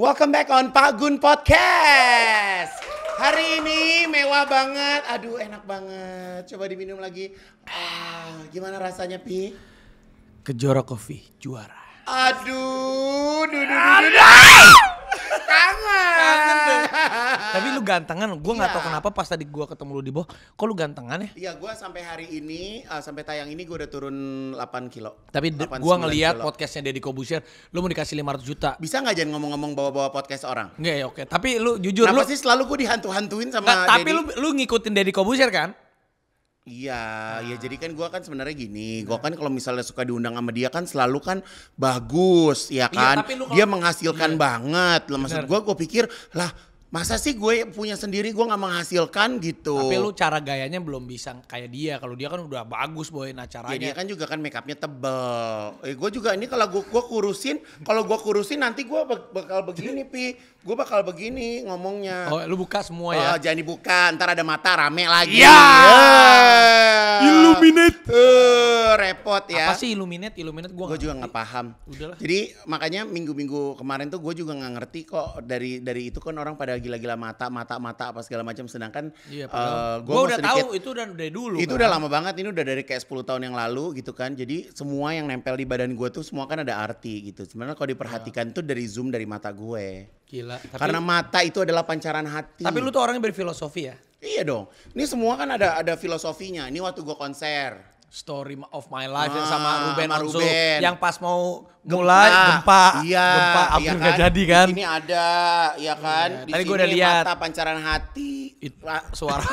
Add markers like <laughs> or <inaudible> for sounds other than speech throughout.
Welcome back on Pak Gun Podcast. Hari ini mewah banget. Aduh, enak banget. Coba diminum lagi. Ah, gimana rasanya, Pi? Kejora Coffee juara. Aduh, duh, duh, Kangen. Kangen tuh. Tapi lu gantengan, gue nggak iya. tau kenapa pas tadi gue ketemu lu di bawah, kok lu gantengan ya? Iya, gue sampai hari ini, uh, sampai tayang ini gue udah turun 8 kilo. Tapi gue ngeliat podcastnya Deddy Kobusier, lu mau dikasih 500 juta. Bisa nggak jangan ngomong-ngomong bawa-bawa podcast orang? Nggak ya, oke. Tapi lu jujur kenapa lu... sih selalu gue dihantu-hantuin sama deddy? Tapi lu, lu ngikutin Deddy Kobusier kan? Iya, nah. ya jadi kan gua kan sebenarnya gini, gua nah. kan kalau misalnya suka diundang sama dia kan selalu kan bagus, ya iya, kan? Iya, dia menghasilkan iya. banget. Lah maksud gua gua pikir lah masa sih gue punya sendiri gue nggak menghasilkan gitu tapi lu cara gayanya belum bisa kayak dia kalau dia kan udah bagus boy nah caranya ya, dia kan juga kan makeupnya upnya tebel eh, gue juga ini kalau gue gue kurusin kalau gue kurusin nanti gue bakal begini pi gue bakal begini ngomongnya oh lu buka semua ya oh, jangan dibuka ntar ada mata rame lagi ya yeah! yeah. illuminate uh, repot ya apa sih illuminate illuminate gue gue juga nggak paham Udahlah. jadi makanya minggu-minggu kemarin tuh gue juga nggak ngerti kok dari dari itu kan orang pada gila-gila mata mata mata apa segala macam sedangkan iya, uh, eh, gue udah sedikit, tahu itu udah dari dulu itu kan? udah lama banget ini udah dari kayak 10 tahun yang lalu gitu kan jadi semua yang nempel di badan gue tuh semua kan ada arti gitu sebenarnya kalau diperhatikan ya. tuh dari zoom dari mata gue gila tapi, karena mata itu adalah pancaran hati tapi lu tuh orangnya berfilosofi ya iya dong ini semua kan ada ada filosofinya ini waktu gue konser story of my life ah, yang sama ah, Ruben sama yang pas mau mulai gempa gempa, iya, gempa iya kan? jadi kan ini ada ya kan iya. tadi gue udah lihat mata pancaran hati It, ah, suara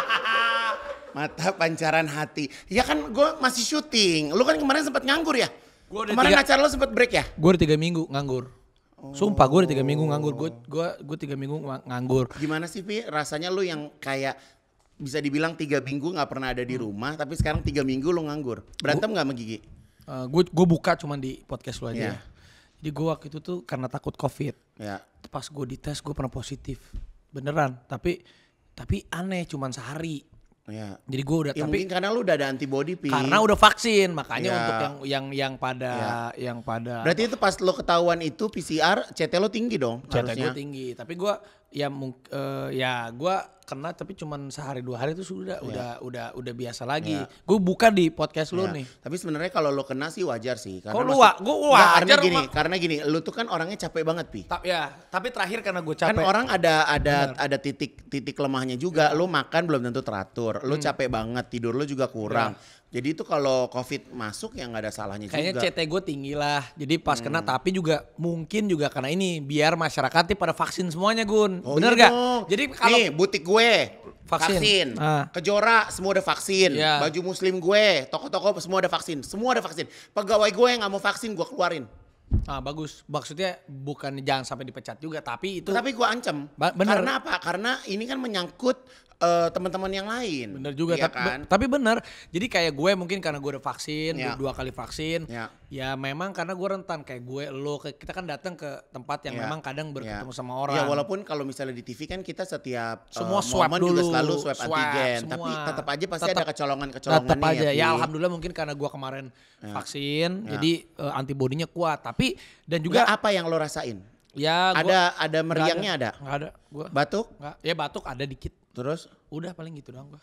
<laughs> mata pancaran hati ya kan gue masih syuting lu kan kemarin sempat nganggur ya gua udah kemarin tiga, acara lu sempat break ya gue udah tiga minggu nganggur oh. Sumpah gue udah tiga minggu nganggur, gue gue gue tiga minggu nganggur. Gimana sih Pi rasanya lu yang kayak bisa dibilang tiga minggu nggak pernah ada di hmm. rumah, tapi sekarang tiga minggu lo nganggur. Berantem nggak menggigi? Gigi? Uh, eh, gue buka cuman di podcast lo aja. Yeah. Ya. Jadi gue waktu itu tuh karena takut covid. Yeah. Pas gue dites gue pernah positif, beneran. Tapi tapi aneh cuman sehari. Yeah. Jadi gue udah ya, tapi karena lu udah ada antibody pi. Karena udah vaksin, makanya yeah. untuk yang yang yang pada yeah. yang pada. Berarti itu pas lo ketahuan itu PCR, CT lo tinggi dong. CT gue tinggi, tapi gue ya uh, ya gue kena tapi cuman sehari dua hari itu sudah yeah. udah udah udah biasa lagi yeah. gue buka di podcast lu yeah. nih tapi sebenarnya kalau lo kena sih wajar sih karena lu wa gue wajar karena gini rumah. karena gini lu tuh kan orangnya capek banget pi Ta ya tapi terakhir karena gue kan capek kan orang ada ada Bener. ada titik titik lemahnya juga yeah. lu makan belum tentu teratur lu hmm. capek banget tidur lu juga kurang yeah jadi itu kalau COVID masuk ya nggak ada salahnya Kayaknya juga. Kayaknya CT gue tinggi lah. Jadi pas hmm. kena tapi juga mungkin juga karena ini biar masyarakatnya pada vaksin semuanya Gun. Oh Bener iya gak? Dong. Jadi kalau nih butik gue vaksin, vaksin. Ah. kejora semua ada vaksin, ya. baju muslim gue, toko-toko semua ada vaksin, semua ada vaksin. Pegawai gue yang nggak mau vaksin gue keluarin. Ah bagus. Maksudnya bukan jangan sampai dipecat juga, tapi itu. Tapi gue ancam. bener. Karena apa? Karena ini kan menyangkut uh, teman-teman yang lain. Bener juga, iya tapi, kan? tapi bener. Jadi kayak gue mungkin karena gue udah vaksin, ya. dua kali vaksin, ya. ya memang karena gue rentan kayak gue, lo, kita kan datang ke tempat yang ya. memang kadang bertemu ya. sama iya, orang. Ya walaupun kalau misalnya di TV kan kita setiap eh, semua uh, swab momen dulu, selalu swab, swab antigen, semua. tapi tetap aja pasti tetep, ada kecolongan-kecolongan Tetap ya, aja, ya, ya alhamdulillah mungkin karena gue kemarin ya. vaksin, ya. jadi uh, antibodinya kuat. Tapi dan juga Nggak apa yang lo rasain? Ya, ada gua, ada meriangnya ada. ada. ada. Gua. Batuk? Enggak. Ya batuk ada dikit. Terus? Udah paling gitu doang gue.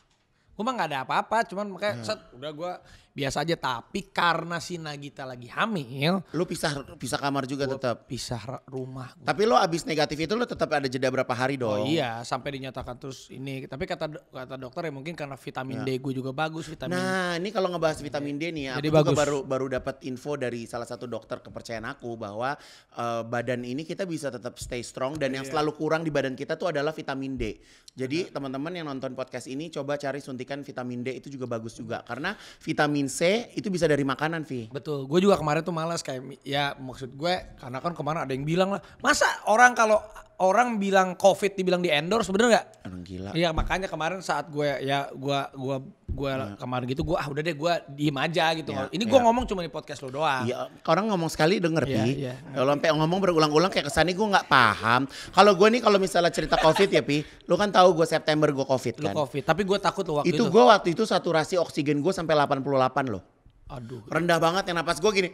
Gue mah gak ada apa-apa, cuman makanya hmm. set, udah gue biasa aja tapi karena si Nagita lagi hamil lu pisah pisah kamar juga tetap pisah rumah gua. tapi lo abis negatif itu lo tetap ada jeda berapa hari dong oh iya sampai dinyatakan terus ini tapi kata kata dokter ya mungkin karena vitamin ya. D gue juga bagus vitamin nah ini kalau ngebahas vitamin D nih ya Jadi aku bagus. juga baru baru dapat info dari salah satu dokter kepercayaan aku bahwa uh, badan ini kita bisa tetap stay strong dan yang iya. selalu kurang di badan kita tuh adalah vitamin D jadi teman-teman yang nonton podcast ini coba cari suntikan vitamin D itu juga bagus juga karena vitamin vitamin C itu bisa dari makanan, Vi. Betul. Gue juga kemarin tuh malas kayak ya maksud gue karena kan kemarin ada yang bilang lah, masa orang kalau orang bilang covid dibilang di endorse bener nggak? Orang gila. Iya makanya kemarin saat gue ya gue gue gue ya. kemarin gitu gue ah udah deh gue diem aja gitu. Ya, Ini gue ya. ngomong cuma di podcast lo doang. Iya orang ngomong sekali denger ya, pi. Ya. Kalau sampai ngomong berulang-ulang kayak kesannya gue nggak paham. Kalau gue nih kalau misalnya cerita covid ya pi, lo kan tahu gue September gue covid kan. Lo covid tapi gue takut lo waktu itu. Itu gue waktu itu saturasi oksigen gue sampai 88 loh. Aduh. Rendah banget yang napas gue gini.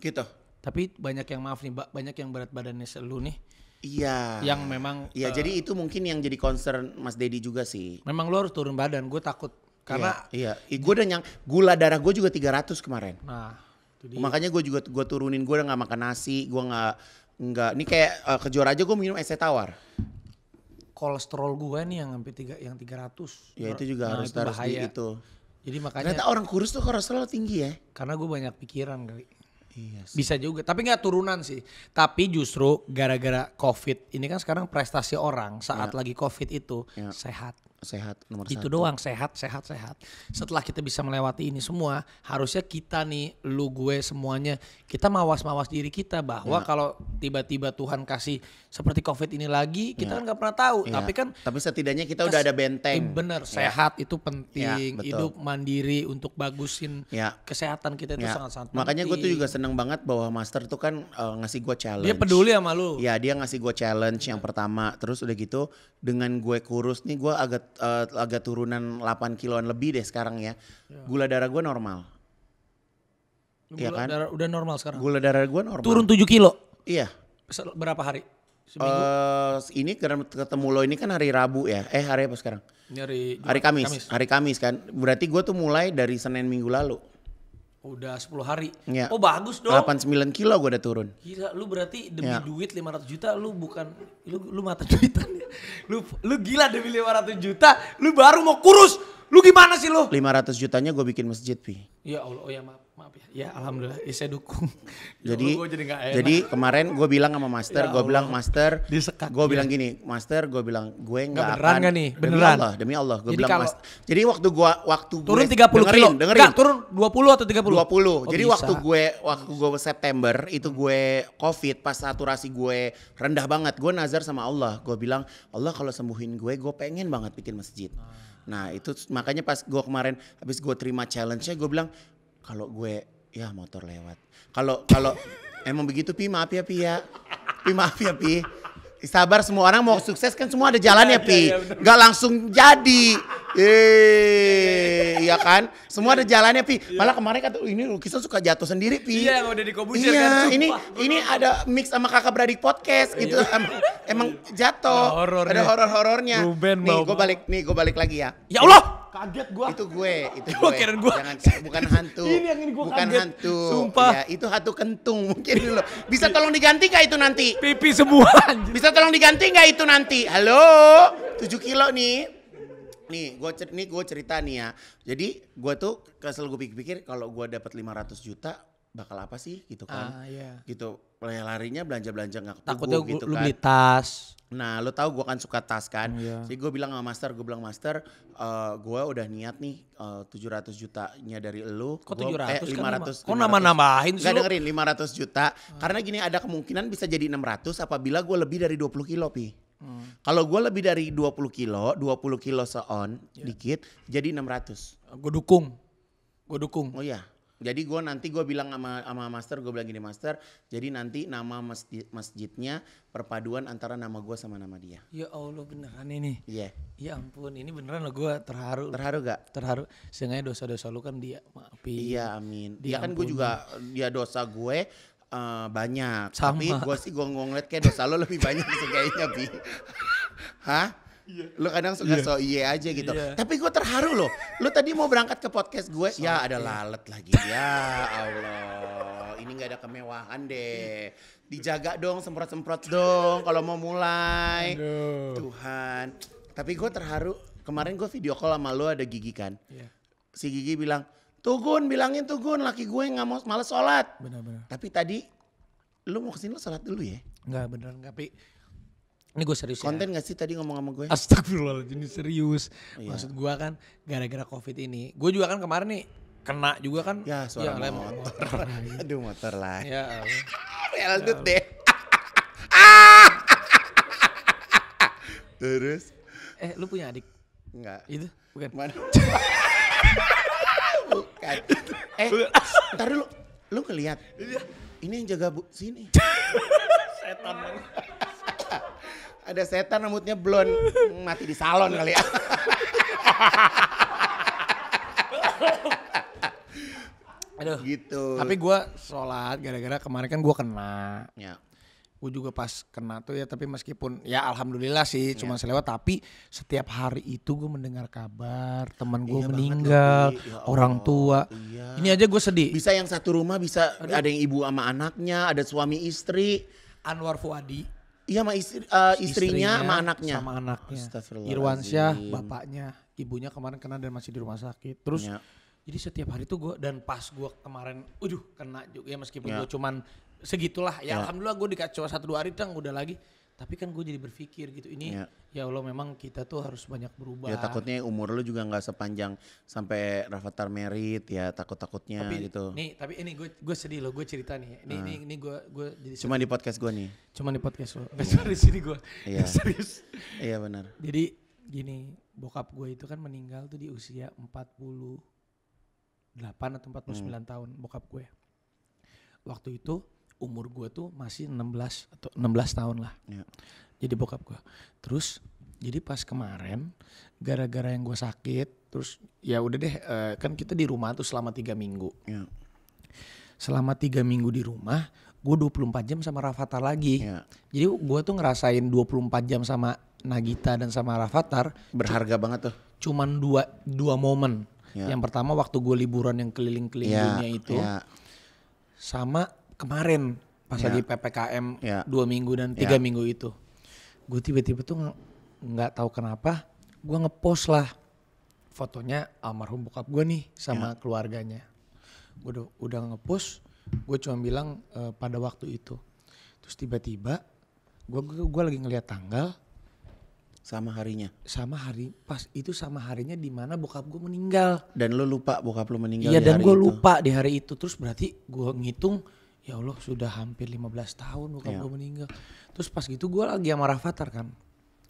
Gitu. Tapi banyak yang maaf nih, banyak yang berat badannya selu nih. Iya. Yang memang. Iya, uh, jadi eh, itu mungkin yang jadi concern Mas Dedi juga sih. Memang lo harus turun badan, gue takut karena. Iya. iya. Gue udah nyang, gula darah gue juga 300 kemarin. Nah. jadi... Makanya gue juga gue turunin, gue udah nggak makan nasi, gue nggak nggak. Ini kayak uh, eh, kejuara aja gue minum es teh tawar. Kolesterol gue nih yang sampai tiga yang 300. Ya itu nah, juga nah, harus itu harus di itu. Jadi makanya. Ternyata orang kurus tuh kolesterol tinggi ya. Karena gue banyak pikiran kali. Iya Bisa juga, tapi nggak turunan sih. Tapi justru gara-gara COVID ini kan sekarang prestasi orang saat ya. lagi COVID itu ya. sehat sehat nomor itu satu. doang sehat sehat sehat. Setelah kita bisa melewati ini semua, harusnya kita nih lu gue semuanya kita mawas-mawas diri kita bahwa ya. kalau tiba-tiba Tuhan kasih seperti Covid ini lagi, kita ya. kan nggak pernah tahu. Ya. Tapi kan tapi setidaknya kita udah ada benteng. Iya, bener ya. sehat itu ya, penting, ya, hidup mandiri untuk bagusin ya. kesehatan kita itu sangat-sangat ya. Makanya gue tuh juga seneng banget bahwa Master tuh kan uh, ngasih gue challenge. Dia peduli sama lu. Ya dia ngasih gue challenge yang iya. pertama, terus udah gitu dengan gue kurus nih gue agak uh, agak turunan 8 kiloan lebih deh sekarang ya. ya. Gula darah gue normal. Iya Gula ya kan? darah udah normal sekarang. Gula darah gue normal. Turun 7 kilo. Iya. Berapa hari? Seminggu? Uh, ini ketemu lo ini kan hari Rabu ya. Eh hari apa sekarang? Ini hari hari Kamis. Kamis. Hari Kamis kan. Berarti gue tuh mulai dari Senin minggu lalu. Udah 10 hari. Ya. Oh bagus dong. 89 kilo gue udah turun. Gila, lu berarti demi ya. duit 500 juta lu bukan lu lu mata duitan ya. <laughs> Lu lu gila demi 500 juta, lu baru mau kurus. Lu gimana sih lu? 500 jutanya gue bikin masjid, Pi. Ya Allah, oh ya maaf maaf ya. Ya alhamdulillah, ya saya dukung. <laughs> jadi, gua jadi, jadi kemarin gue bilang sama master, ya gue bilang master, gue bilang gini, master, gue bilang gue nggak akan. Beneran gak nih? Beneran. Demi Allah, demi Allah, gue bilang master. Jadi waktu gue waktu turun tiga puluh dengerin, kilo, dengerin. Enggak, turun 20 atau 30? 20. Oh, jadi bisa. waktu gue waktu gue September itu gue covid pas saturasi gue rendah banget, gue nazar sama Allah, gue bilang Allah kalau sembuhin gue, gue pengen banget bikin masjid. Nah itu makanya pas gue kemarin habis gue terima challenge-nya gue bilang kalau gue ya motor lewat. Kalau kalau emang begitu Pi maaf ya Pi ya. Pi maaf ya Pi. Sabar semua orang mau sukses kan semua ada jalannya iya, Pi. Ya, Pi. Gak langsung jadi. Eh, iya kan? Semua ada jalannya Pi. Malah kemarin kata ini lukisan suka jatuh sendiri Pi. Iya, udah dikobusir iya, kan. Sumpah. ini ini ada mix sama kakak beradik podcast gitu. Emang, emang jatuh. Ada horor-horornya. Nih, gue balik nih, gue balik lagi ya. Ya Allah kaget gua. Itu gue, itu gue. Kira gua. Jangan bukan <laughs> hantu. ini yang ini gua bukan kaget. hantu. Sumpah. Ya, itu hantu kentung mungkin lo. Bisa tolong diganti gak itu nanti? Pipi semua. Bisa tolong diganti gak itu nanti? Halo, 7 kilo nih. Nih, gue cer nih gua cerita nih ya. Jadi gue tuh kesel gue pikir-pikir kalau gue dapat 500 juta, bakal apa sih gitu ah, kan. Uh, iya. yeah. Gitu larinya belanja-belanja nggak -belanja Takutnya gitu lu kan. beli tas. Nah lu tahu gue kan suka tas kan. Yeah. Jadi gue bilang sama master, gue bilang master uh, eh, gue udah niat nih eh, uh, 700 jutanya dari lu. Kok gua, 700 eh, 500, kan? Kok nama nambahin sih Gak lu? dengerin 500 juta. Uh. Karena gini ada kemungkinan bisa jadi enam ratus apabila gue lebih dari dua puluh kilo Pi. Hmm. Kalau gue lebih dari dua puluh kilo, dua puluh kilo seon yeah. dikit jadi enam ratus Gue dukung. Gue dukung. Oh iya. Jadi gue nanti gue bilang sama, sama master, gue bilang gini master, jadi nanti nama masjid, masjidnya perpaduan antara nama gue sama nama dia. Ya Allah beneran ini. Iya. Yeah. Ya ampun ini beneran lo gue terharu. Terharu gak? Terharu. Seenggaknya dosa-dosa lu kan dia maafin. Iya amin. Iya kan dia, ya kan gue juga, dia dosa gue uh, banyak. Sama. Tapi gue sih gue ngeliat kayak dosa lo lebih banyak sih kayaknya Bi. <laughs> Hah? Yeah. Lu kadang suka yeah. so iye aja gitu. Yeah. Tapi gue terharu loh. Lu tadi mau berangkat ke podcast gue, so, ya ada lalat lagi. Ya Allah, ini gak ada kemewahan deh. Dijaga dong, semprot-semprot dong kalau mau mulai. Aduh. Tuhan. Tapi gue terharu, kemarin gue video call sama lu ada Gigi kan. Yeah. Si Gigi bilang, Tugun bilangin Tugun. laki gue gak mau males sholat. Benar-benar. Tapi tadi, lu mau kesini lu sholat dulu ya? Enggak bener, enggak. Tapi ini gue serius ya. Konten ya. gak sih tadi ngomong sama gue? Astagfirullahaladzim serius. Oh, iya. Maksud gue kan gara-gara covid ini. Gue juga kan kemarin nih kena juga kan. Ya suara ya, motor. motor. <laughs> Iya. Aduh motor lah. Ya. <laughs> Real ya deh. <laughs> Terus? Eh lu punya adik? Enggak. Itu? Bukan. Mana? Bukan. Eh, ntar dulu. Lu ngeliat. Iya. Ini yang jaga bu sini. Setan banget ada setan rambutnya blond hmm, mati di salon kali ya. <laughs> Aduh. Gitu. Tapi gue sholat gara-gara kemarin kan gue kena. Ya. Gue juga pas kena tuh ya tapi meskipun ya alhamdulillah sih ya. cuma selewat tapi setiap hari itu gue mendengar kabar teman gue iya meninggal, ya orang tua. Iya. Ini aja gue sedih. Bisa yang satu rumah bisa Aduh. ada yang ibu sama anaknya, ada suami istri. Anwar Fuadi Iya sama istri, uh, istrinya, istrinya sama anaknya. Sama anaknya. Irwansyah, bapaknya, ibunya kemarin kena dan masih di rumah sakit. Terus ya. jadi setiap hari tuh gue dan pas gue kemarin, aduh kena juga ya meskipun ya. gue cuman segitulah. Ya, ya. alhamdulillah gue dikacau satu dua hari tuh udah lagi tapi kan gue jadi berpikir gitu ini ya. ya Allah memang kita tuh harus banyak berubah ya takutnya umur lu juga nggak sepanjang sampai Rafathar merit ya takut takutnya tapi, gitu nih tapi ini gue gue sedih loh gue cerita nih ini ah. ini gue gue jadi cuma di podcast gue nih cuma di podcast lo besok eh, di sini gue iya <laughs> serius iya benar jadi gini bokap gue itu kan meninggal tuh di usia 48 atau 49 hmm. tahun bokap gue ya. waktu itu umur gue tuh masih 16 atau 16 tahun lah. Ya. Jadi bokap gue. Terus jadi pas kemarin gara-gara yang gue sakit terus ya udah deh eh, kan kita di rumah tuh selama tiga minggu. Ya. Selama tiga minggu di rumah gue 24 jam sama Rafathar lagi. Ya. Jadi gue tuh ngerasain 24 jam sama Nagita dan sama Rafathar. Berharga banget tuh. Cuman dua dua momen. Ya. Yang pertama waktu gue liburan yang keliling-keliling ya, dunia itu. Ya. Sama kemarin pas yeah. lagi ppkm yeah. dua minggu dan ya. tiga yeah. minggu itu gue tiba-tiba tuh nggak tahu kenapa gue ngepost lah fotonya almarhum bokap gue nih sama yeah. keluarganya gue udah, udah ngepost gue cuma bilang uh, pada waktu itu terus tiba-tiba gue gue lagi ngeliat tanggal sama harinya sama hari pas itu sama harinya di mana bokap gue meninggal dan lo lupa bokap lo meninggal iya dan gue lupa di hari itu terus berarti gue ngitung ya Allah sudah hampir 15 tahun bukan yeah. gue meninggal terus pas gitu gue lagi sama Rafathar kan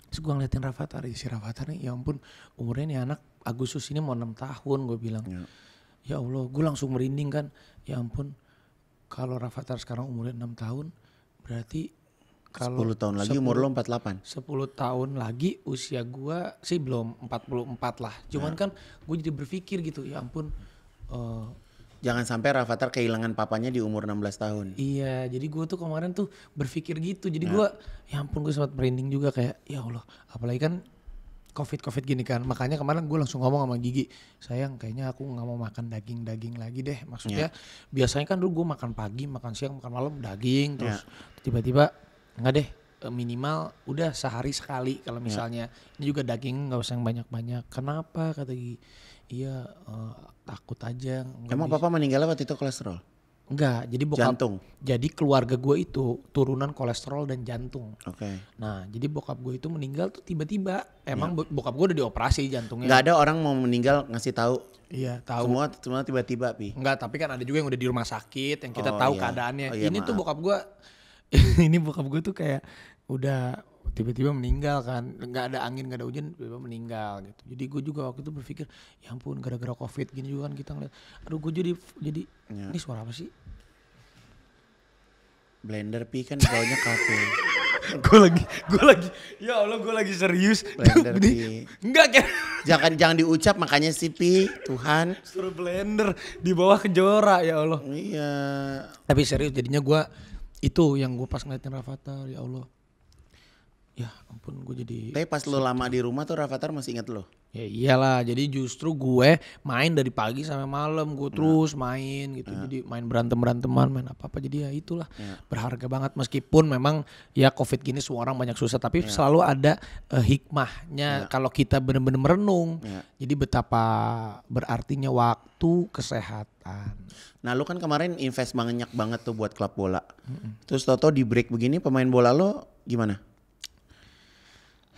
terus gue ngeliatin Rafathar si Rafathar nih ya ampun umurnya nih anak Agustus ini mau 6 tahun gue bilang yeah. ya Allah gue langsung merinding kan ya ampun kalau Rafathar sekarang umurnya 6 tahun berarti kalau 10 tahun lagi 10, umur lo 48 10 tahun lagi usia gue sih belum 44 lah cuman yeah. kan gue jadi berpikir gitu ya ampun uh, jangan sampai Rafathar kehilangan papanya di umur 16 tahun. Iya, jadi gue tuh kemarin tuh berpikir gitu. Jadi nah. gue, ya ampun gue sempat branding juga kayak, ya Allah, apalagi kan covid covid gini kan. Makanya kemarin gue langsung ngomong sama Gigi, sayang kayaknya aku gak mau makan daging daging lagi deh. Maksudnya yeah. biasanya kan dulu gue makan pagi, makan siang, makan malam daging, ya. terus yeah. tiba-tiba nggak deh eh, minimal udah sehari sekali kalau ya. misalnya yeah. ini juga daging gak usah yang banyak-banyak. Kenapa kata Gigi? iya uh, takut aja. Emang papa meninggal waktu itu kolesterol? Enggak, jadi bokap jantung. Jadi keluarga gue itu turunan kolesterol dan jantung. Oke. Okay. Nah, jadi bokap gue itu meninggal tuh tiba-tiba. Emang ya. bokap gue udah dioperasi jantungnya. Enggak ada orang mau meninggal ngasih tahu. Iya, tahu. Semua semua tiba-tiba, Pi. Enggak, tapi kan ada juga yang udah di rumah sakit yang kita oh, tahu iya. keadaannya. Oh, iya, ini maaf. tuh bokap gue <laughs> ini bokap gue tuh kayak udah tiba-tiba meninggal kan nggak ada angin nggak ada hujan tiba-tiba meninggal gitu jadi gue juga waktu itu berpikir ya ampun gara-gara covid gini juga kan kita ngeliat aduh gue jadi jadi ya. ini suara apa sih blender pi kan baunya kafe <laughs> gue lagi gue lagi ya allah gue lagi serius blender di, enggak kan jangan jangan diucap makanya si pi Tuhan suruh blender di bawah kejora ya allah iya tapi serius jadinya gue itu yang gue pas ngeliatin Rafathar ya allah ya ampun gue jadi tapi pas lo lama di rumah tuh Rafathar masih inget lo ya iyalah jadi justru gue main dari pagi sampai malam gue nah. terus nah. main gitu nah. jadi main berantem beranteman main apa apa jadi ya itulah ya. berharga banget meskipun memang ya covid gini semua orang banyak susah tapi ya. selalu ada uh, hikmahnya ya. kalau kita benar-benar merenung ya. jadi betapa berartinya waktu kesehatan nah lo kan kemarin invest banyak banget tuh buat klub bola mm -mm. terus toto di break begini pemain bola lo gimana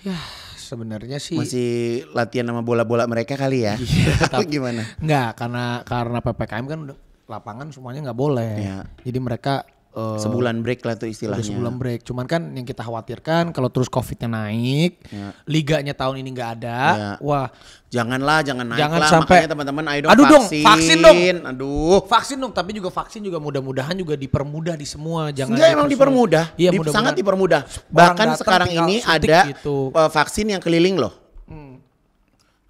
Ya sebenarnya sih masih latihan sama bola-bola mereka kali ya. <laughs> Iya, gimana? Enggak, karena karena PPKM kan udah lapangan semuanya nggak boleh. Ya. Jadi mereka uh, sebulan break lah tuh istilahnya. sebulan break. Cuman kan yang kita khawatirkan kalau terus covidnya naik, ya. liganya tahun ini nggak ada, ya. wah janganlah jangan naik jangan lah. sampai Makanya teman-teman, ayo dong aduh dong vaksin dong, aduh vaksin dong. Tapi juga vaksin juga mudah-mudahan juga dipermudah di semua. Jangan Enggak emang dipermudah, iya, di, sangat dipermudah. Bahkan sekarang ini ada gitu. Eh, vaksin yang keliling loh hmm.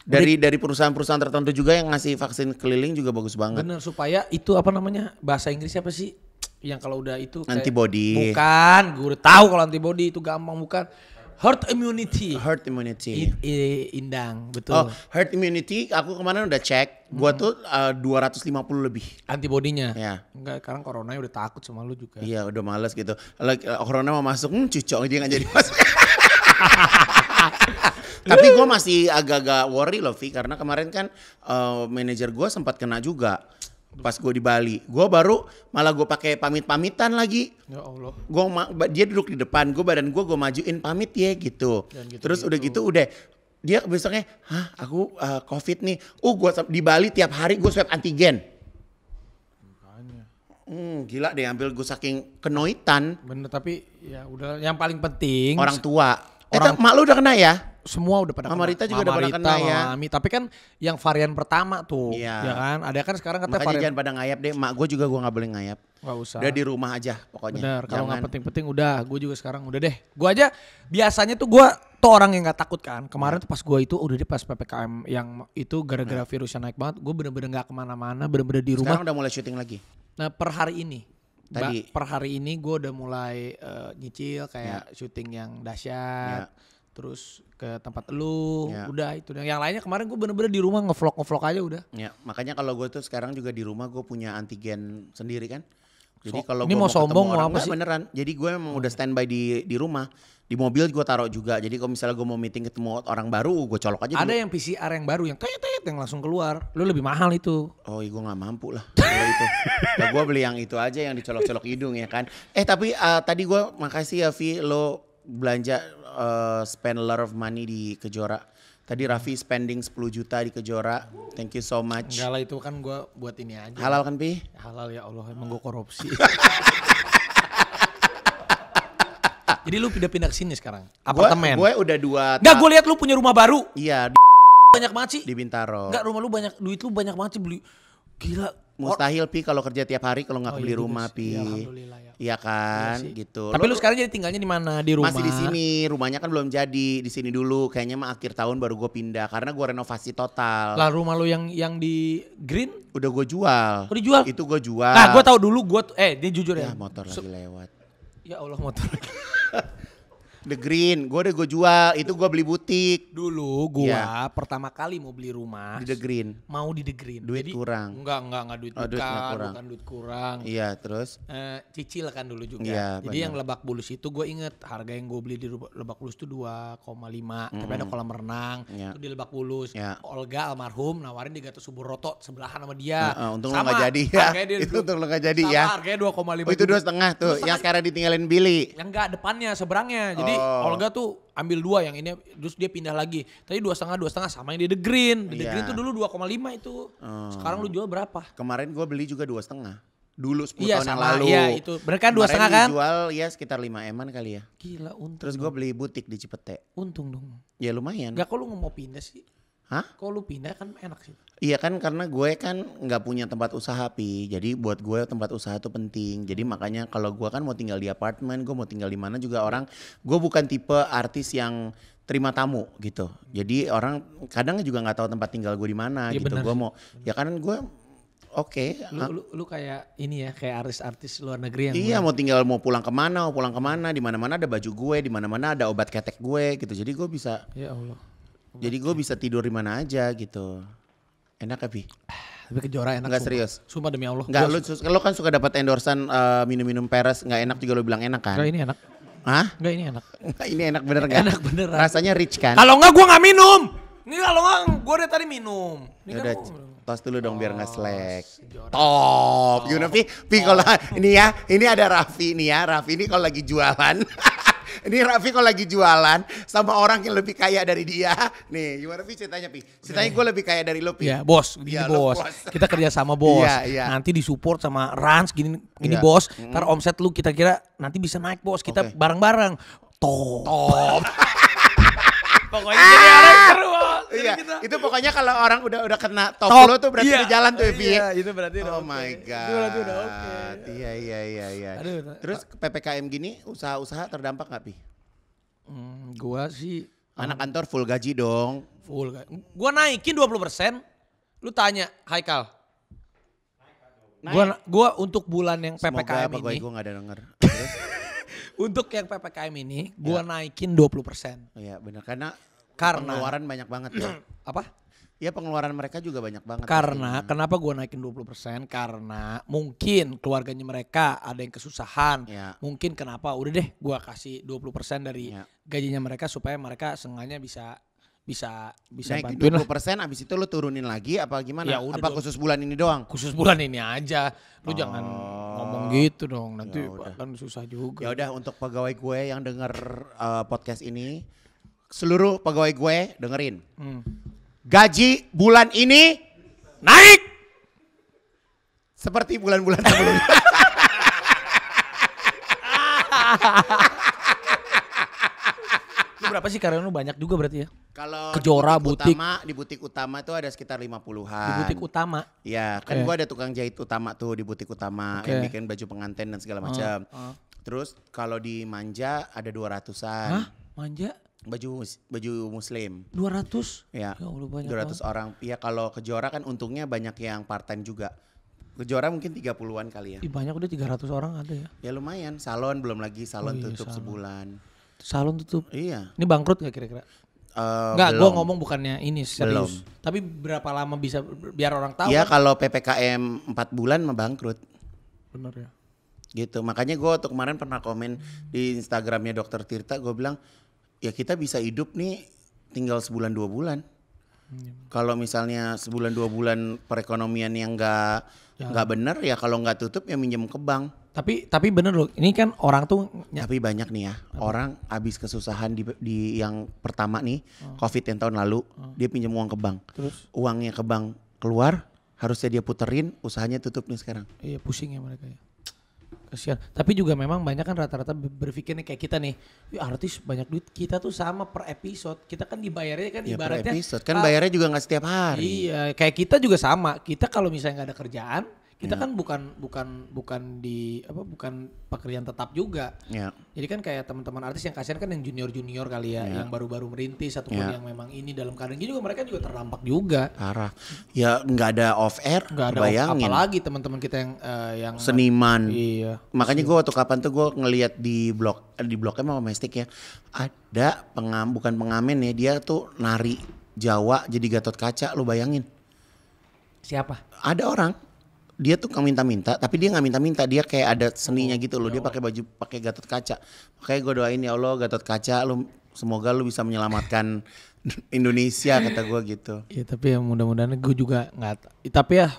dari dari perusahaan-perusahaan tertentu juga yang ngasih vaksin keliling juga bagus banget. Benar supaya itu apa namanya bahasa Inggris apa sih yang kalau udah itu kayak, antibody bukan gue udah tahu kalau antibody itu gampang bukan herd immunity herd immunity I, i, indang betul oh herd immunity aku kemarin udah cek gua hmm. tuh eh, uh, 250 lebih antibodinya ya enggak sekarang corona ya udah takut sama lu juga iya udah males gitu like, eh, corona mau masuk hmm, cucok dia nggak jadi masuk <laughs> Tapi gue masih agak-agak worry loh Vi karena kemarin kan uh, manajer gue sempat kena juga pas gue di Bali. Gue baru malah gue pakai pamit-pamitan lagi. Ya Allah. Gue dia duduk di depan gue badan gue gue majuin pamit ya gitu. gitu Terus gitu. udah gitu udah dia besoknya, hah aku uh, covid nih. Uh gue di Bali tiap hari gue swab antigen. Hmm, gila deh ambil gue saking kenoitan. Bener tapi ya udah yang paling penting. Orang tua. Eh, orang... Eh, mak lu udah kena ya? semua udah pada Mama juga udah pada kena ya. Mami. Tapi kan yang varian pertama tuh, iya. ya kan? Ada kan sekarang kata varian... jangan pada ngayap deh. Mak gue juga gue nggak boleh ngayap. Gak usah. Udah di rumah aja pokoknya. Bener, kalau nggak penting-penting udah. Gue juga sekarang udah deh. Gue aja biasanya tuh gue tuh orang yang nggak takut kan. Kemarin iya. tuh pas gue itu udah deh pas ppkm yang itu gara-gara iya. virusnya naik banget. Gue bener-bener nggak kemana-mana, bener-bener di rumah. Sekarang udah mulai syuting lagi. Nah per hari ini tadi Mbak, per hari ini gue udah mulai uh, nyicil kayak ya. syuting yang dahsyat ya terus ke tempat lu ya. udah itu dan yang lainnya kemarin gue bener-bener di rumah ngevlog ngevlog aja udah ya makanya kalau gue tuh sekarang juga di rumah gue punya antigen sendiri kan jadi so, kalau ini mau, sombong mau apa sih beneran jadi gue emang udah standby di di rumah di mobil gue taruh juga jadi kalau misalnya gue mau meeting ketemu orang baru gue colok aja ada yang PCR yang baru yang tet tayat yang langsung keluar lu lebih mahal itu oh iya gue nggak mampu lah <laughs> itu nah, gue beli yang itu aja yang dicolok-colok hidung ya kan eh tapi uh, tadi gue makasih ya Vi lo belanja uh, spend a lot of money di Kejora. Tadi Raffi spending 10 juta di Kejora. Thank you so much. Enggak lah itu kan gue buat ini aja. Halal kan Pi? Halal ya Allah emang gue korupsi. <laughs> Jadi lu pindah-pindah ke sini sekarang? Apartemen? Gue udah dua. Enggak gue lihat lu punya rumah baru. Iya. <laughs> banyak banget sih. Di Bintaro. Enggak rumah lu banyak, duit lu banyak banget sih beli. Gila Mustahil pi kalau kerja tiap hari kalau nggak oh, beli iya, rumah sih. pi. iya ya. Iya kan iya gitu. Tapi lu, sekarang jadi tinggalnya di mana? Di rumah. Masih di sini. Rumahnya kan belum jadi. Di sini dulu kayaknya mah akhir tahun baru gue pindah karena gue renovasi total. Lah rumah lu yang yang di Green udah gue jual. Udah oh, jual. Itu gue jual. Nah, gue tahu dulu gue eh dia jujur ya. ya. motor lagi lewat. Ya Allah motor. <laughs> The Green, gue udah gue jual, itu gue beli butik. Dulu gue yeah. pertama kali mau beli rumah di The Green. Mau di The Green. Duit Jadi, kurang. Enggak, enggak, enggak duit, oh, bukan, duit kurang. bukan duit kurang. Iya, terus uh, cicil kan dulu juga. Iya, Jadi banyak. yang Lebak Bulus itu gue inget harga yang gue beli di Lebak Bulus itu 2,5, mm. tapi ada kolam renang. Yeah. Itu di Lebak Bulus. Yeah. Olga almarhum nawarin di Gatot Subroto sebelahan sama dia. Nah, uh, untung sama, lo gak jadi ya. Dia, <laughs> itu untung lo gak jadi sama, ya. harganya 2,5. Oh, itu dua setengah tuh, yang sekarang ditinggalin Billy. Yang enggak depannya, seberangnya. Jadi Olga tuh ambil dua yang ini terus dia pindah lagi. Tadi dua setengah dua setengah sama yang di The Green. The yeah. Green tuh dulu 2,5 itu. Hmm. Sekarang lu jual berapa? Kemarin gue beli juga dua setengah. Dulu sepuluh iya, tahun yang lalu. Iya itu. Bener kan dua setengah kan? Jual ya sekitar lima eman kali ya. Gila untung. Terus gue beli butik di Cipete. Untung dong. Ya lumayan. Gak kok lu mau pindah sih? Hah? Kok lu pindah kan enak sih? Iya kan karena gue kan nggak punya tempat usaha pi, jadi buat gue tempat usaha itu penting. Jadi makanya kalau gue kan mau tinggal di apartemen, gue mau tinggal di mana juga orang. Gue bukan tipe artis yang terima tamu gitu. Jadi orang kadang juga nggak tahu tempat tinggal gue di mana ya, gitu. Gue mau, ya kan gue Oke, okay. lu, ah. lu, lu kayak ini ya, kayak artis-artis luar negeri yang iya mulai. mau tinggal mau pulang kemana, mau pulang kemana, di mana mana ada baju gue, di mana mana ada obat ketek gue gitu. Jadi gue bisa. Ya Allah. Jadi gue bisa tidur di mana aja gitu. Enak tapi. Ya, ah, tapi kejora enak. Enggak serius. Sumpah demi Allah. Enggak lu, lu kan suka dapat endorsan uh, minum-minum peres gak enak juga lu bilang enak kan? Enggak ini enak. Hah? Enggak ini enak. Enggak <laughs> ini enak bener enggak? Enak bener. Rasanya rich kan? Kalau enggak gua nggak minum. Ini kalau enggak gua dari tadi minum. Ini Yaudah, kan gua... tos dulu dong biar nggak slack. Oh, Top. You know, Pi, kalau oh. <laughs> ini ya, ini ada Rafi, nih ya. Rafi ini kalau lagi jualan. <laughs> Ini Raffi kok lagi jualan sama orang yang lebih kaya dari dia. Nih, gimana Pi ceritanya Pi? Ceritanya gue lebih kaya dari lo Pi. Iya, bos. Gini ya, bos. bos. Kita kerja sama bos. Iya, iya. Nanti disupport sama Rans gini gini ya. bos. Ntar omset lu kita kira nanti bisa naik bos. Kita bareng-bareng. Okay. Top. Top. <laughs> Pokoknya ah! jadi orang oh, seru. Iya, kita... itu pokoknya kalau orang udah udah kena top, top. lo tuh berarti yeah. udah jalan tuh, Evi. Iya, itu berarti udah Oh okay. my god. Itu berarti udah oke. Okay. Iya. iya, iya, iya, iya. Aduh, Terus PPKM gini usaha-usaha terdampak gak, Pi? Hmm, gua sih anak um, kantor full gaji dong. Full gaji. Gua naikin 20%. Lu tanya Haikal. Naik. Gua gua untuk bulan yang PPKM Semoga ini. Semoga gua gak ada denger. <laughs> Untuk yang PPKM ini, gua ya. naikin 20 persen. Iya benar karena karena pengeluaran banyak banget ya. <clears throat> Apa? Iya pengeluaran mereka juga banyak banget. Karena ya. kenapa gue naikin 20% karena mungkin keluarganya mereka ada yang kesusahan. Ya. Mungkin kenapa udah deh gue kasih 20% dari ya. gajinya mereka supaya mereka sengaja bisa bisa bisa Naik bantuin 20 persen abis itu lu turunin lagi apa gimana? Ya udah, apa khusus bulan ini doang? Khusus bulan ini aja. Lu oh. jangan Oh. Gitu dong. Nanti ya kan susah juga. Ya udah untuk pegawai gue yang denger uh, podcast ini, seluruh pegawai gue dengerin. Hmm. Gaji bulan ini naik. Seperti bulan-bulan sebelumnya. <laughs> berapa sih karyawan lu banyak juga berarti ya? Kalau kejora di butik, butik. Utama, di butik utama itu ada sekitar 50-an. Di butik utama. Iya, kan okay. gua ada tukang jahit utama tuh di butik utama okay. yang bikin baju pengantin dan segala ah, macam. Uh, uh. Terus kalau di Manja ada 200-an. Hah? Manja? baju baju muslim 200 ya, ya Allah, banyak 200 banget. orang ya kalau kejora kan untungnya banyak yang part time juga kejora mungkin 30-an kali ya Ih, banyak udah 300 orang ada ya ya lumayan salon belum lagi salon oh, iya, tutup salon. sebulan salon tutup. Iya. Ini bangkrut gak kira-kira? Uh, eh, gue ngomong bukannya ini serius. Belum. Tapi berapa lama bisa biar orang tahu? Iya, kan? kalau PPKM 4 bulan mah bangkrut. Benar ya. Gitu. Makanya gue tuh kemarin pernah komen di Instagramnya Dokter Tirta, gue bilang ya kita bisa hidup nih tinggal sebulan dua bulan. Kalau misalnya sebulan dua bulan perekonomian yang nggak ya. nggak ya. bener ya kalau nggak tutup ya minjem ke bank. Tapi tapi bener loh, ini kan orang tuh. Tapi banyak nih ya apa? orang abis kesusahan di, di yang pertama nih oh. covid yang tahun lalu oh. dia pinjam uang ke bank. Terus uangnya ke bank keluar harusnya dia puterin usahanya tutup nih sekarang. Iya pusing ya mereka ya kasihan tapi juga memang banyak kan rata-rata berpikirnya kayak kita nih artis banyak duit kita tuh sama per episode kita kan dibayarnya kan ya, ibaratnya per episode kan ah, bayarnya juga nggak setiap hari iya kayak kita juga sama kita kalau misalnya nggak ada kerjaan kita yeah. kan bukan bukan bukan di apa bukan pekerjaan tetap juga. Yeah. Jadi kan kayak teman-teman artis yang kasihan kan yang junior-junior kali ya, yeah. yang baru-baru merintis ataupun yeah. yang memang ini dalam keadaan gini juga mereka juga terdampak juga. arah Ya nggak ada off air, nggak ada bayangin. Off, apalagi teman-teman kita yang uh, yang seniman. Iya. Makanya gue waktu kapan tuh gue ngelihat di blog di blognya mau domestik ya. Ada pengam bukan pengamen ya, dia tuh nari Jawa jadi Gatot Kaca lu bayangin. Siapa? Ada orang dia tuh nggak minta-minta tapi dia nggak minta-minta dia kayak ada seninya oh, gitu loh dia ya pakai baju pakai gatot kaca makanya gue doain ya allah gatot kaca lu semoga lu bisa menyelamatkan <laughs> Indonesia kata gue gitu ya tapi ya mudah-mudahan gue juga nggak tapi ya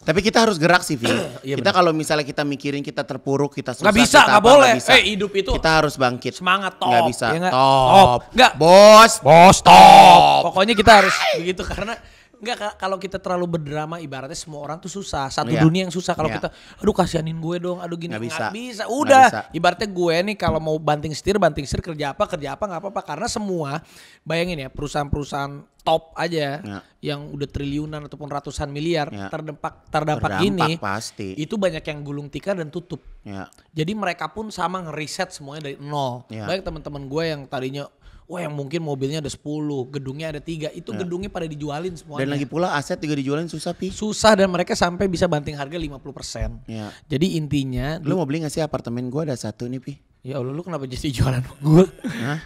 tapi kita harus gerak sih, Vin. <clears throat> iya kita kalau misalnya kita mikirin kita terpuruk, kita susah, gak bisa, kita gak boleh. Gak bisa. Eh, hidup itu kita harus bangkit. Semangat top. Gak bisa. Ya, gak? Top. top. Gak. Bos. Bos top. Pokoknya kita harus begitu karena Enggak kalau kita terlalu berdrama ibaratnya semua orang tuh susah. Satu yeah. dunia yang susah kalau yeah. kita aduh kasihanin gue dong, aduh gini nggak bisa. Nggak bisa. Udah, gak bisa. ibaratnya gue nih kalau mau banting setir, banting setir kerja apa, kerja apa nggak apa-apa karena semua bayangin ya perusahaan-perusahaan top aja yeah. Iya. yang udah triliunan ataupun ratusan miliar yeah. Iya. terdampak terdampak ini pasti. itu banyak yang gulung tikar dan tutup. Yeah. Jadi mereka pun sama ngeriset semuanya dari nol. Yeah. Baik teman-teman gue yang tadinya wah yang mungkin mobilnya ada 10, gedungnya ada tiga, itu ya. gedungnya pada dijualin semua. Dan lagi pula aset juga dijualin susah pi. Susah dan mereka sampai bisa banting harga 50%. Ya. Jadi intinya. Lu mau beli gak sih apartemen gua ada satu nih pi? Ya Allah lu kenapa jadi jualan gue? Hah?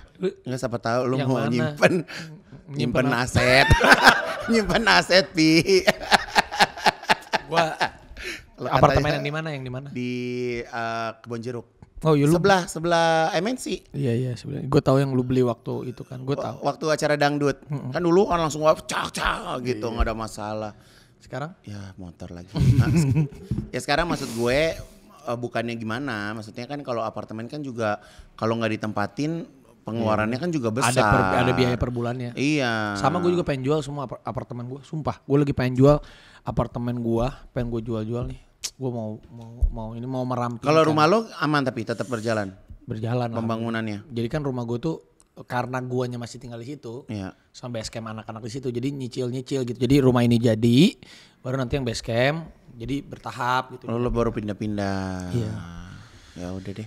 Nggak siapa tahu lu mau mana? nyimpen nyimpen aset. <laughs> nyimpen aset Pi. gua apartemen yang di mana yang di mana? Di uh, kebon jeruk. Oh, iya, sebelah sebelah MNC. Iya iya sebelah. Gue tahu yang lu beli waktu itu kan. Gue tahu. Waktu acara dangdut. Mm -mm. Kan dulu kan langsung cak cak gitu, iya, nggak iya. ada masalah. Sekarang? Ya motor lagi. nah, <laughs> ya sekarang maksud gue eh, bukannya gimana, maksudnya kan kalau apartemen kan juga kalau nggak ditempatin pengeluarannya iya. kan juga besar. Ada per, ada biaya per bulannya. Iya. Sama gue juga pengen jual semua apartemen gue, sumpah. Gue lagi pengen jual apartemen gue, pengen gue jual-jual nih gue mau mau mau ini mau merampingkan. Kalau rumah lo aman tapi tetap berjalan. Berjalan. Pembangunannya. Jadi kan rumah gue tuh karena guanya masih tinggal di situ, ya. sama base camp anak-anak di situ, jadi nyicil nyicil gitu. Jadi rumah ini jadi, baru nanti yang base camp, jadi bertahap gitu. Lo, lo baru pindah-pindah. Iya. Ya udah deh.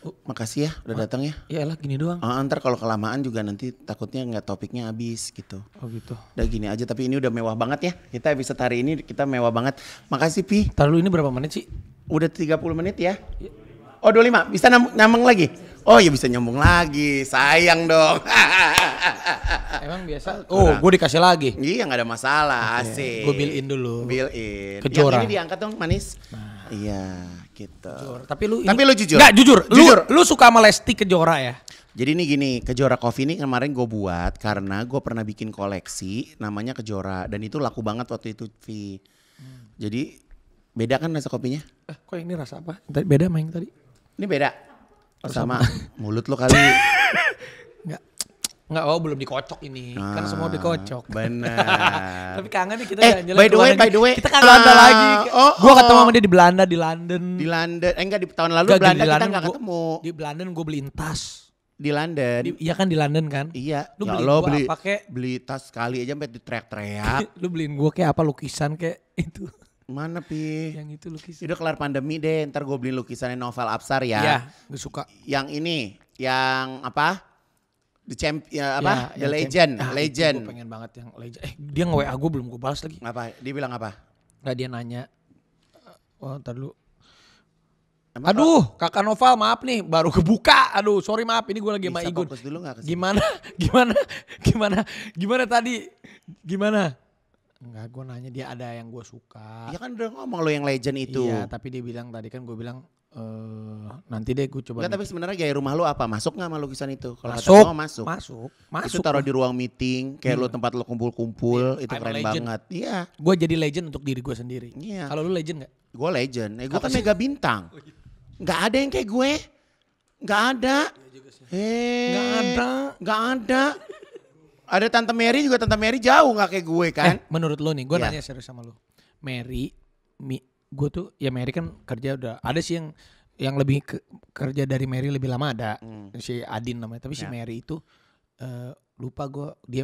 Uh, makasih ya udah oh, datang ya. Ya lah gini doang. Uh, ntar kalau kelamaan juga nanti takutnya nggak topiknya habis gitu. Oh gitu. Udah gini aja tapi ini udah mewah banget ya. Kita bisa hari ini kita mewah banget. Makasih Pi. Taruh ini berapa menit sih? Udah 30 menit ya. Iya. Oh 25, bisa nyambung lagi? Oh ya bisa nyambung lagi, sayang dong. <laughs> Emang biasa? Oh, gue dikasih lagi? Iya nggak ada masalah, okay. asik. Gue build in dulu. Build in. Kejora. Yang ini diangkat dong, manis. Nah. Iya gitu. Jujur. Tapi lu ini, Tapi lu jujur. Enggak, jujur. jujur. Lu lu suka melesti ke Kejora ya? Jadi ini gini, Kejora Coffee ini kemarin gue buat karena gue pernah bikin koleksi namanya Kejora dan itu laku banget waktu itu Vi. Hmm. Jadi beda kan rasa kopinya? Eh, kok ini rasa apa? Beda main tadi? Ini beda. Oh, sama. sama. Mulut lo kali. <laughs> Enggak, oh belum dikocok ini. Ah, kan semua dikocok. Ah, benar. <laughs> Tapi kangen nih kita eh, jalan By the way, by the way, kita kangen Belanda uh, lagi. Oh, gua oh. ketemu sama dia di Belanda di London. Di London. Eh enggak di tahun lalu enggak, Belanda di London, kita enggak ketemu. Di London gua beliin tas. Di London. Di, iya kan di London kan? Iya. Lu ya beli beli, apa kek? Beli tas sekali aja sampai diteriak-teriak. <laughs> lu beliin gua kayak apa lukisan kayak <laughs> itu. Mana pi? Yang itu lukisan. Udah kelar pandemi deh, ntar gue beliin lukisan novel Absar ya. Iya, gue suka. Yang ini, yang apa? The champ ya, ya apa? Ya, The Legend, ah, Legend. Gue pengen banget yang Legend. Eh, dia nge-WA gue belum gue balas lagi. Apa? Dia bilang apa? Nah, dia nanya. Oh, eh, entar dulu. Emang Aduh, kalau... Kakak Noval maaf nih baru kebuka. Aduh, sorry maaf ini gue lagi sama Igun. Dulu gak gimana? <laughs> Gimana? Gimana? Gimana tadi? Gimana? Enggak, gue nanya dia ada yang gue suka. Iya kan udah ngomong lo yang legend itu. Iya, tapi dia bilang tadi kan gue bilang Uh, nanti deh gue coba. Nggak, tapi sebenarnya gaya rumah lu apa? Masuk nggak sama lukisan itu? Kalau masuk, masuk. Masuk. Masuk. taruh di ruang meeting, kayak hmm. lu iya. tempat lu kumpul-kumpul, yeah. itu I'm keren banget. Iya. Yeah. Gue jadi legend untuk diri gue sendiri. Iya. Yeah. Kalau lu legend nggak? Gue legend. Eh, gue kan mega bintang. Oh, iya. Nggak ada yang kayak gue. Nggak ada. Iya Hei. Nggak ada. Nggak ada. ada Tante Mary juga Tante Mary jauh nggak kayak gue kan? Eh, menurut lu nih, gue yeah. nanya serius sama lu. Mary, Mi, gue tuh ya Mary kan kerja udah ada sih yang yang lebih ke, kerja dari Mary lebih lama ada hmm. si Adin namanya tapi si ya. Mary itu uh, lupa gue dia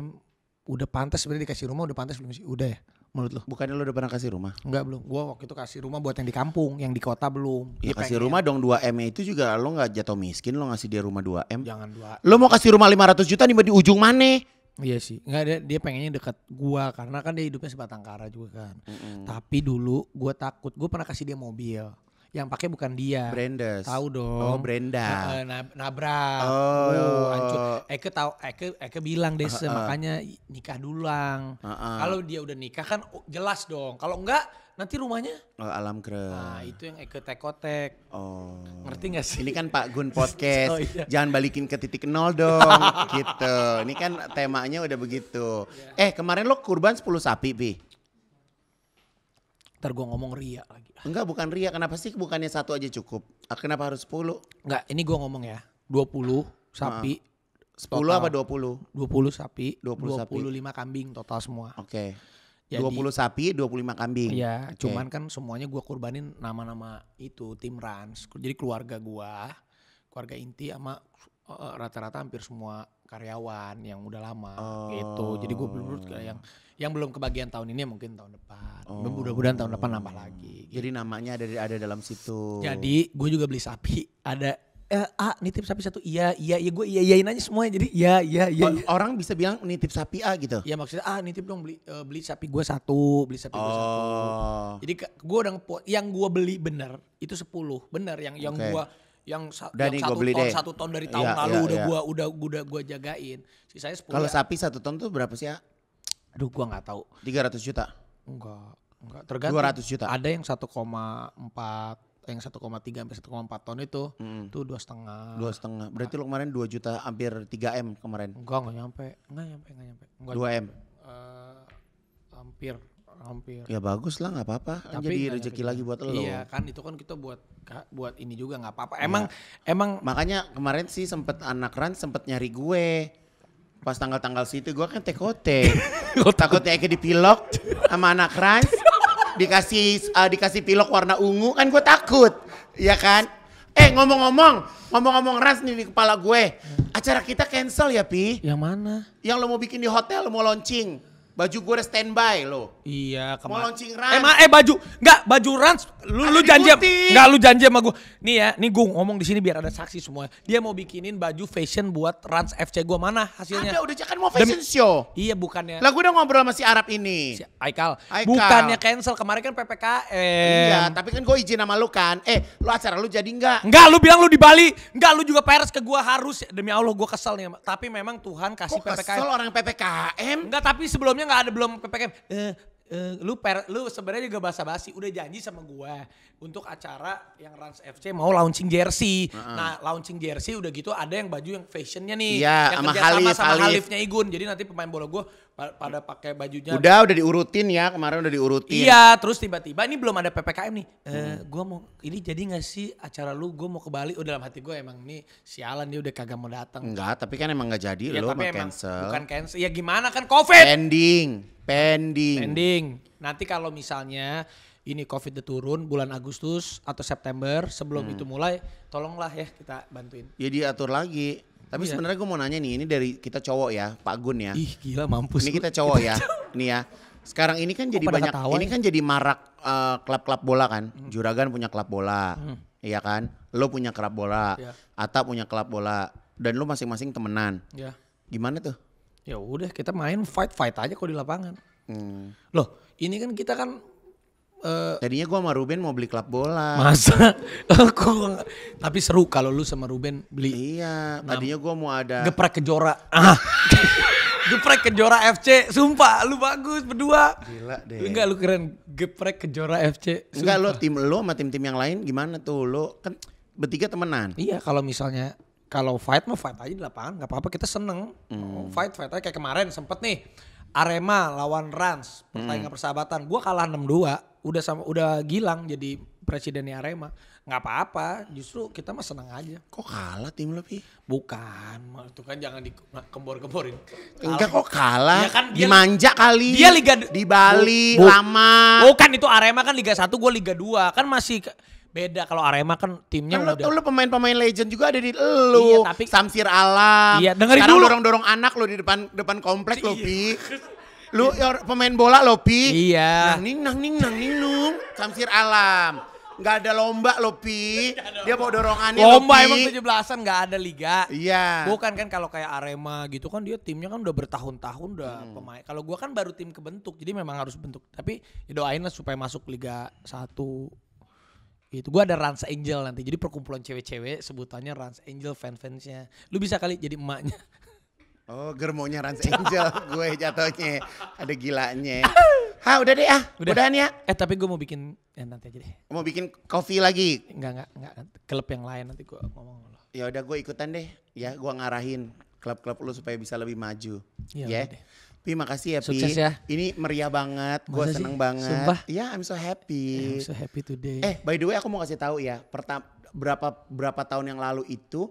udah pantas sebenarnya dikasih rumah udah pantas belum sih udah ya menurut lo bukannya lo udah pernah kasih rumah Enggak belum gue waktu itu kasih rumah buat yang di kampung yang di kota belum ya, kasih pengen. rumah dong 2 m itu juga lo nggak jatuh miskin lo ngasih dia rumah 2 m jangan dua lo mau kasih rumah 500 juta nih di ujung mana Iya sih, nggak ada dia pengennya dekat gua karena kan dia hidupnya sebatang kara juga kan. Mm -hmm. Tapi dulu gua takut, gua pernah kasih dia mobil yang pakai bukan dia. Brandes. Tahu dong. Oh, Brenda. Nah, eh, nabra. nabra. Oh, uh, hancur. Eke tahu Eke Eke bilang deh uh, uh. makanya nikah dulang. Uh, uh. Kalau dia udah nikah kan oh, jelas dong. Kalau enggak Nanti rumahnya? Oh, alam kre. Nah, itu yang ekotek-kotek. Oh. Ngerti gak sih? Ini kan Pak Gun Podcast. <laughs> oh, iya. Jangan balikin ke titik nol dong. <laughs> gitu. Ini kan temanya udah begitu. Yeah. Eh, kemarin lo kurban 10 sapi, Bi. Ntar gue ngomong ria lagi. Enggak, bukan ria. Kenapa sih bukannya satu aja cukup? Ah, kenapa harus 10? Enggak, ini gue ngomong ya. 20 sapi. Uh -huh. 10 total. apa 20? 20 sapi, 20 25 sapi. 25 kambing total semua. Oke. Okay ya 20 di, sapi, 25 kambing. Iya, okay. cuman kan semuanya gua kurbanin nama-nama itu tim Rans. Jadi keluarga gua, keluarga inti sama eh, rata-rata hampir semua karyawan yang udah lama oh. gitu. Jadi gue belum yang yang belum kebagian tahun ini ya mungkin tahun depan. Oh. Mudah-mudahan tahun depan nambah lagi. Gitu. Jadi namanya ada ada dalam situ. Jadi gue juga beli sapi. Ada eh, ah nitip sapi satu iya iya iya gue iya iyain aja semuanya jadi iya iya iya, iya. orang bisa bilang nitip sapi ah gitu ya maksudnya ah nitip dong beli uh, beli sapi gue satu beli sapi oh. gue satu jadi gue udah yang gue beli bener itu sepuluh bener yang yang gue yang, sa Dan yang satu beli ton deh. satu ton dari iya, tahun ya, lalu ya, udah ya. gue udah udah gue jagain sisanya sepuluh kalau ya. sapi satu ton tuh berapa sih ya aduh gue nggak tahu ratus juta enggak enggak tergantung Dua ratus juta ada yang satu koma empat yang 1,3 sampai 1,4 ton itu hmm. tuh dua setengah dua setengah berarti lo kemarin 2 juta hampir 3 m kemarin enggak enggak nyampe enggak nyampe enggak nyampe enggak 2 m uh, hampir hampir ya bagus lah nggak apa-apa jadi rezeki lagi buat lo iya kan itu kan kita buat buat ini juga nggak apa-apa iya. emang ya. emang makanya kemarin sih sempet anak ran sempet nyari gue pas tanggal-tanggal situ gue kan tekote <laughs> takutnya kayak dipilok sama anak ran dikasih uh, dikasih pilok warna ungu kan gue takut ya kan eh ngomong-ngomong ngomong-ngomong ras nih di kepala gue acara kita cancel ya pi yang mana yang lo mau bikin di hotel lo mau launching Baju gue udah standby lo Iya, kemarin. Mau launching run. Eh, eh baju, enggak baju run Lu lu janji enggak lu janji sama gue. Nih ya, nih gue ngomong di sini biar ada saksi semua. Dia mau bikinin baju fashion buat rans FC gue mana hasilnya? Ada udah kan mau fashion Demi, show. Iya, bukannya. Lah gue udah ngobrol sama si Arab ini. Si Aikal. Aikal. Bukannya cancel kemarin kan PPKM. Iya, tapi kan gue izin sama lu kan. Eh, lu acara lu jadi enggak? Enggak, lu bilang lu di Bali. Enggak, lu juga peres ke gue harus. Demi Allah gue kesel nih. Tapi memang Tuhan kasih Kok PPKM. kesel orang PPKM? Enggak, tapi sebelumnya nggak ada belum PPKM. Eh, eh, lu per, lu sebenarnya juga basa-basi udah janji sama gua untuk acara yang Rans FC mau launching jersey. Uh -huh. Nah, launching jersey udah gitu ada yang baju yang fashionnya nih. Iya, yang sama Halif, sama Halif. Halifnya Igun. Jadi nanti pemain bola gue pada pakai bajunya. Udah, udah diurutin ya. Kemarin udah diurutin. Iya, terus tiba-tiba ini belum ada PPKM nih. Eh, hmm. uh, gua mau ini jadi gak sih acara lu gue mau ke Bali? Udah dalam hati gue emang nih sialan dia udah kagak mau datang. Enggak, tapi kan emang gak jadi ya, lu mau cancel. Bukan cancel. Ya gimana kan COVID. Pending. Pending. Pending. Nanti kalau misalnya ini COVID turun bulan Agustus atau September sebelum hmm. itu mulai, tolonglah ya kita bantuin. Ya diatur lagi. Tapi iya. sebenarnya gue mau nanya nih, ini dari kita cowok ya, Pak Gun ya. Ih gila mampus. Ini kita cowok ya, nih ini ya. Sekarang ini kan Kok jadi banyak, ini ya? kan jadi marak eh, klub-klub uh, bola kan. Hmm. Juragan punya klub bola, hmm. iya kan. Lo punya klub bola, yeah. Ata punya klub bola, dan lo masing-masing temenan. Yeah. Gimana tuh? Ya udah kita main fight-fight aja kok di lapangan. Hmm. Loh ini kan kita kan Uh, eh, Tadinya gue sama Ruben mau beli klub bola. Masa? <laughs> Aku tapi seru kalau lu sama Ruben beli. Iya. Tadinya gue mau ada. Geprek kejora. Ah. <laughs> geprek kejora FC. Sumpah, lu bagus berdua. Gila deh. Lu enggak lu keren. Geprek kejora FC. Sumpah. Enggak lu tim lo sama tim-tim yang lain gimana tuh lo kan bertiga temenan. Iya kalau misalnya kalau fight mah fight aja di lapangan nggak apa-apa kita seneng hmm. Oh, fight fight aja kayak kemarin sempet nih Arema lawan Rans pertandingan hmm. persahabatan gua kalah 6-2 udah sama udah Gilang jadi presidennya Arema nggak apa-apa justru kita mah senang aja kok kalah tim lebih bukan itu kan jangan dikembor-kemborin enggak kok kalah ya kan dia, dimanja kali dia liga di Bali bu, bu, lama bukan oh, itu Arema kan liga 1 gue liga 2 kan masih beda kalau Arema kan timnya kan udah. Lu, pemain-pemain legend juga ada di lu. Iya, tapi Samsir Alam. Iya, dengerin Sekarang dulu. dorong-dorong anak lu di depan depan komplek lu, <laughs> Lu ya, pemain bola lo Pi. Iya. Nang ning nang nang nung. Samsir alam. Gak ada lomba lo Pi. Dia bawa dorongannya Lomba Lopi. emang 17-an gak ada liga. Iya. Bukan kan kalau kayak Arema gitu kan dia timnya kan udah bertahun-tahun udah hmm. pemain. Kalau gua kan baru tim kebentuk jadi memang harus bentuk. Tapi ya doain lah supaya masuk Liga 1 itu gue ada Rans Angel nanti jadi perkumpulan cewek-cewek sebutannya Rans Angel fan fansnya lu bisa kali jadi emaknya Oh, germonya Rans Angel <laughs> gue jatuhnya. Ada gilanya. Ah. Ha, udah deh ah. Udah. Udahan ya. Eh, tapi gue mau bikin ya nanti aja deh. Mau bikin kopi lagi? Enggak, enggak, enggak. Klub yang lain nanti gue ngomong lo. Ya udah gue ikutan deh. Ya, gue ngarahin klub-klub lu supaya bisa lebih maju. Iya. Yeah. Ya. Deh. Pi makasih ya Pi. Sukses ya. Ini meriah banget, gue seneng sih? banget. Sumpah. Ya, yeah, I'm so happy. Eh, I'm so happy today. Eh, by the way aku mau kasih tahu ya, pertama berapa berapa tahun yang lalu itu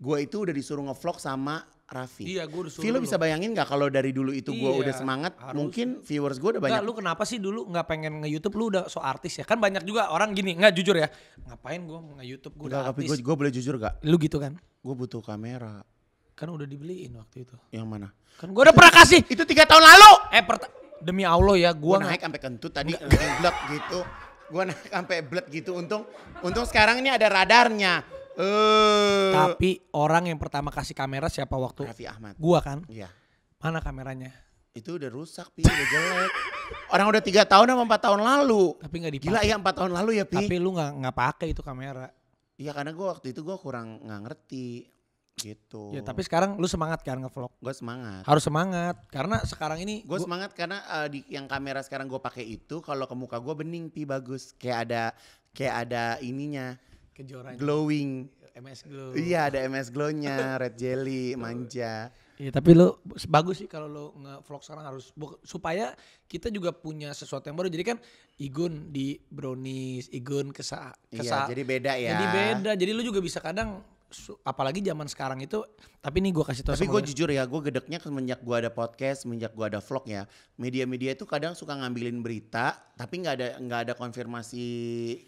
gue itu udah disuruh ngevlog sama Raffi. Iya, gue udah suruh. Vilo bisa bayangin gak kalau dari dulu itu gue iya, udah semangat, harus. mungkin viewers gue udah banyak. Enggak, lu kenapa sih dulu gak pengen nge-YouTube? Lu udah so artis ya? Kan banyak juga orang gini, nggak jujur ya. Ngapain gue nge-YouTube? Gue udah tapi artis. gue boleh jujur gak? Lu gitu kan? Gue butuh kamera. Kan udah dibeliin waktu itu. Yang mana? Kan gue udah pernah kasih. Itu tiga tahun lalu. Eh, demi Allah ya, gue naik sampai kentut tadi, blek gitu. Gue naik sampai blek gitu. Untung, untung sekarang ini ada radarnya Uh, Tapi orang yang pertama kasih kamera siapa waktu? Raffi Ahmad. Gua kan? Iya. Mana kameranya? Itu udah rusak, Pi. Udah jelek. Orang udah tiga tahun sama empat tahun lalu. Tapi gak dipakai. Gila ya empat tahun lalu ya, Pi. Tapi lu gak, nggak pakai itu kamera. Iya karena gua waktu itu gua kurang nggak ngerti gitu. Ya tapi sekarang lu semangat kan ngevlog? Gua semangat. Harus semangat karena sekarang ini. Gue gua... semangat karena uh, di yang kamera sekarang gua pakai itu kalau ke muka gue bening pi bagus kayak ada kayak ada ininya kejora glowing MS glow iya ada MS glownya red jelly <laughs> manja Iya tapi lo bagus sih kalau lo vlog sekarang harus supaya kita juga punya sesuatu yang baru. Jadi kan Igun di brownies, Igun kesa, iya, kesa iya, jadi beda ya. Jadi beda. Jadi lo juga bisa kadang apalagi zaman sekarang itu tapi nih gue kasih tau tapi gue jujur ya gue gedeknya semenjak gue ada podcast semenjak gue ada vlog ya media-media itu kadang suka ngambilin berita tapi nggak ada nggak ada konfirmasi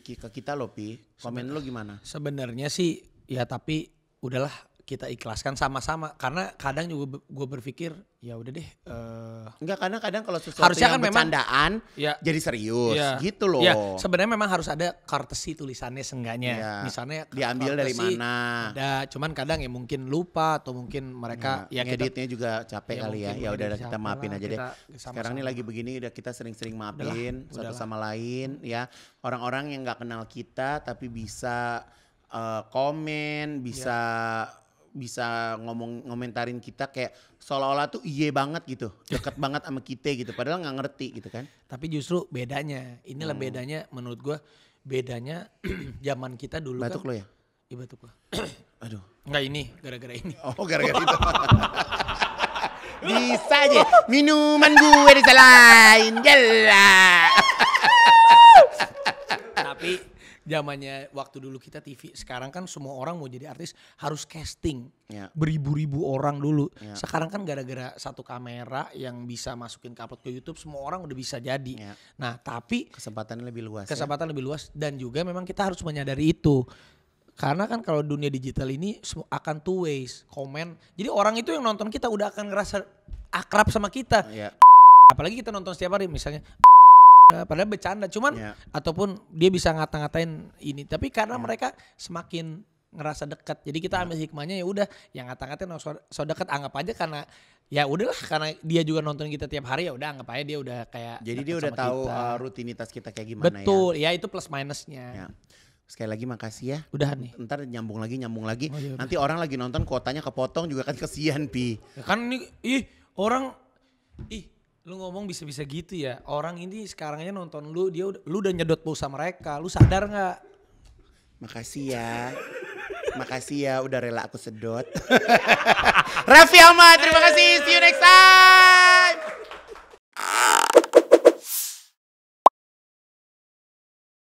ke kita loh pi komen lo gimana sebenarnya sih ya tapi udahlah kita ikhlaskan sama-sama karena kadang juga gue berpikir ya udah deh uh, enggak karena kadang kalau sesuatu harusnya yang kan bercandaan memang, ya, jadi serius ya, gitu loh ya, sebenarnya memang harus ada kartesi tulisannya sengganya ya, misalnya diambil dari mana ada cuman kadang ya mungkin lupa atau mungkin mereka nah, ya, ya editnya juga capek ya, kali ya ya udah kita maafin lah, aja deh sama -sama. sekarang ini lagi begini udah kita sering-sering maafin udahlah, satu udahlah. sama lain ya orang-orang yang nggak kenal kita tapi bisa uh, komen bisa ya bisa ngomong ngomentarin kita kayak seolah-olah tuh iye banget gitu, deket <laughs> banget sama kita gitu, padahal nggak ngerti gitu kan. Tapi justru bedanya, inilah hmm. bedanya menurut gue bedanya <clears throat> zaman kita dulu kan batuk kan. lo ya? Iya batuk lo <clears throat> Aduh. nggak ini, gara-gara ini. Oh, gara-gara itu. <laughs> bisa aja minuman gue disalahin jelas. <laughs> Tapi zamannya waktu dulu kita TV sekarang kan semua orang mau jadi artis harus casting yeah. beribu-ribu orang dulu yeah. sekarang kan gara-gara satu kamera yang bisa masukin kapot ke YouTube semua orang udah bisa jadi yeah. nah tapi kesempatan lebih luas kesempatan ya? lebih luas dan juga memang kita harus menyadari itu karena kan kalau dunia digital ini akan two ways komen jadi orang itu yang nonton kita udah akan ngerasa akrab sama kita yeah. apalagi kita nonton setiap hari misalnya Nah, padahal bercanda cuman yeah. ataupun dia bisa ngata-ngatain ini tapi karena yeah. mereka semakin ngerasa dekat jadi kita yeah. ambil hikmahnya ya udah yang ngata-ngatain so, so dekat anggap aja karena ya udahlah karena dia juga nonton kita tiap hari ya udah anggap aja dia udah kayak jadi dia udah tahu kita. Uh, rutinitas kita kayak gimana ya. betul ya, ya itu plus minusnya yeah. Sekali lagi makasih ya. Udah nih. Ntar nyambung lagi, nyambung lagi. Oh, iya, Nanti orang lagi nonton kuotanya kepotong juga kan kesian Pi. Ya kan ini, ih orang, ih Lu ngomong bisa-bisa gitu ya. Orang ini sekarangnya nonton lu, dia udah, lu udah nyedot pulsa mereka. Lu sadar nggak? Makasih ya. Makasih ya udah rela aku sedot. <laughs> Raffi Ahmad, terima kasih. See you next time.